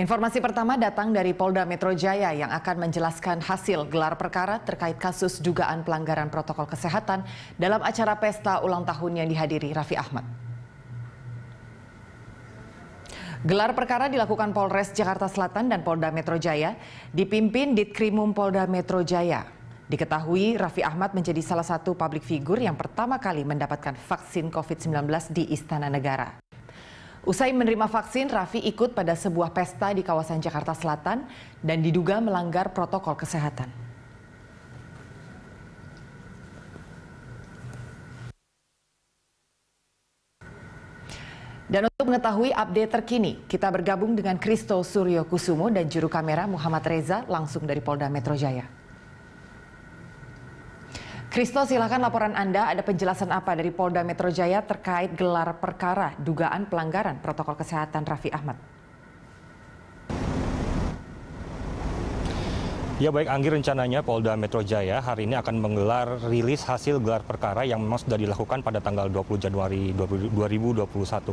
Informasi pertama datang dari Polda Metro Jaya yang akan menjelaskan hasil gelar perkara terkait kasus dugaan pelanggaran protokol kesehatan dalam acara pesta ulang tahun yang dihadiri Raffi Ahmad. Gelar perkara dilakukan Polres Jakarta Selatan dan Polda Metro Jaya, dipimpin Ditkrimum Polda Metro Jaya. Diketahui Raffi Ahmad menjadi salah satu publik figur yang pertama kali mendapatkan vaksin COVID-19 di Istana Negara. Usai menerima vaksin, Raffi ikut pada sebuah pesta di kawasan Jakarta Selatan dan diduga melanggar protokol kesehatan. Dan untuk mengetahui update terkini, kita bergabung dengan Kristo Suryo Kusumo dan juru kamera Muhammad Reza langsung dari Polda Metro Jaya. Kristo, silakan laporan Anda. Ada penjelasan apa dari Polda Metro Jaya terkait gelar perkara dugaan pelanggaran protokol kesehatan Raffi Ahmad? Ya baik Anggi rencananya Polda Metro Jaya hari ini akan menggelar rilis hasil gelar perkara yang memang sudah dilakukan pada tanggal 20 Januari 2021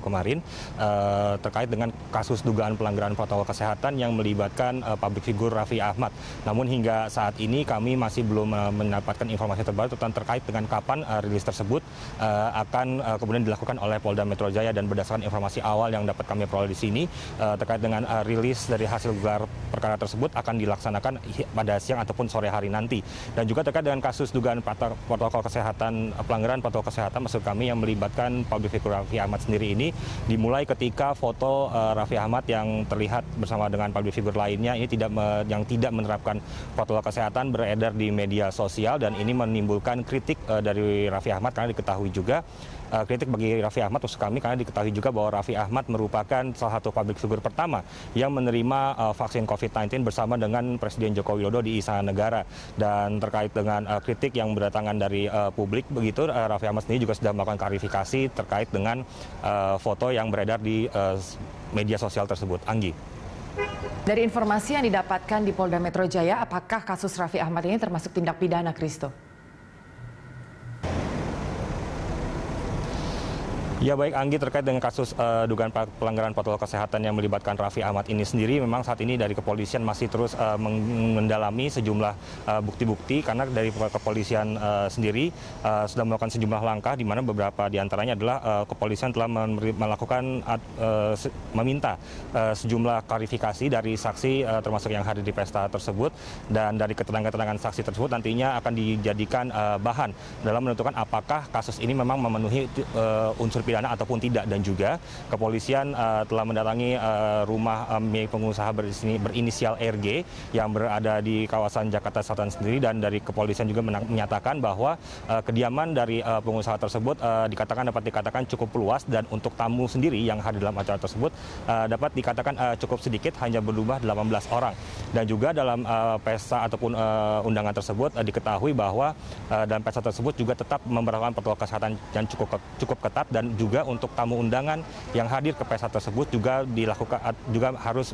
kemarin eh, terkait dengan kasus dugaan pelanggaran protokol kesehatan yang melibatkan eh, publik figur Raffi Ahmad. Namun hingga saat ini kami masih belum eh, mendapatkan informasi terbaru tentang terkait dengan kapan eh, rilis tersebut eh, akan eh, kemudian dilakukan oleh Polda Metro Jaya dan berdasarkan informasi awal yang dapat kami peroleh di sini eh, terkait dengan eh, rilis dari hasil gelar perkara tersebut akan dilaksanakan pada siang ataupun sore hari nanti. Dan juga terkait dengan kasus dugaan protokol kesehatan pelanggaran protokol kesehatan maksud kami yang melibatkan public figure Raffi Ahmad sendiri ini dimulai ketika foto uh, Raffi Ahmad yang terlihat bersama dengan public figure lainnya ini tidak me, yang tidak menerapkan protokol kesehatan beredar di media sosial dan ini menimbulkan kritik uh, dari Raffi Ahmad karena diketahui juga uh, kritik bagi Raffi Ahmad maksud kami karena diketahui juga bahwa Raffi Ahmad merupakan salah satu publik figur pertama yang menerima uh, vaksin COVID-19 bersama dengan Presiden Joko Widodo Widodo di Istana Negara. Dan terkait dengan uh, kritik yang berdatangan dari uh, publik begitu, uh, Raffi Ahmad sendiri juga sudah melakukan klarifikasi terkait dengan uh, foto yang beredar di uh, media sosial tersebut. Anggi. Dari informasi yang didapatkan di Polda Metro Jaya, apakah kasus Raffi Ahmad ini termasuk tindak pidana, Kristo? Ya baik Anggi terkait dengan kasus uh, dugaan pelanggaran protokol kesehatan yang melibatkan Raffi Ahmad ini sendiri memang saat ini dari kepolisian masih terus uh, eh, mendalami sejumlah eh, bukti-bukti uh, karena dari kepolisian uh, sendiri uh, sudah melakukan sejumlah langkah di mana beberapa di antaranya adalah uh, kepolisian telah melakukan uh, meminta uh, sejumlah klarifikasi dari saksi uh, termasuk yang hadir di pesta tersebut dan dari keterangan-keterangan saksi tersebut nantinya akan dijadikan uh, bahan dalam menentukan apakah kasus ini memang memenuhi uh, unsur pidana ataupun tidak dan juga kepolisian uh, telah mendatangi uh, rumah eh, milik pengusaha berisini, berinisial RG yang berada di kawasan Jakarta Selatan sendiri dan dari kepolisian juga menyatakan bahwa uh, kediaman dari uh, pengusaha tersebut uh, dikatakan dapat dikatakan cukup luas dan untuk tamu sendiri yang hadir dalam acara tersebut uh, dapat dikatakan uh, cukup sedikit hanya berjumlah 18 orang dan juga dalam uh, pesta ataupun uh, undangan tersebut uh, diketahui bahwa uh, dalam pesta tersebut juga tetap memperlakukan protokol kesehatan yang cukup cukup ketat dan juga untuk tamu undangan yang hadir ke pesta tersebut juga dilakukan juga harus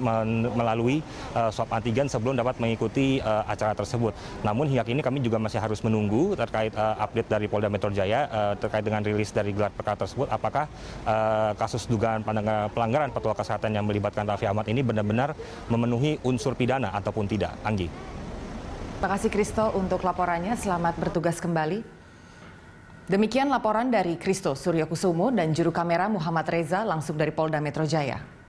melalui eh, swab antigen sebelum dapat mengikuti eh, acara tersebut. Namun hingga kini kami juga masih harus menunggu terkait eh, update dari Polda Metro Jaya terkait dengan rilis dari gelar perkara tersebut apakah kasus dugaan pelanggaran petua kesehatan yang melibatkan Raffi Ahmad ini benar-benar memenuhi unsur pidana ataupun tidak. Anggi. Terima kasih Kristo untuk laporannya. Selamat bertugas kembali. Demikian laporan dari Kristo Suryokusumo dan juru kamera Muhammad Reza langsung dari Polda Metro Jaya.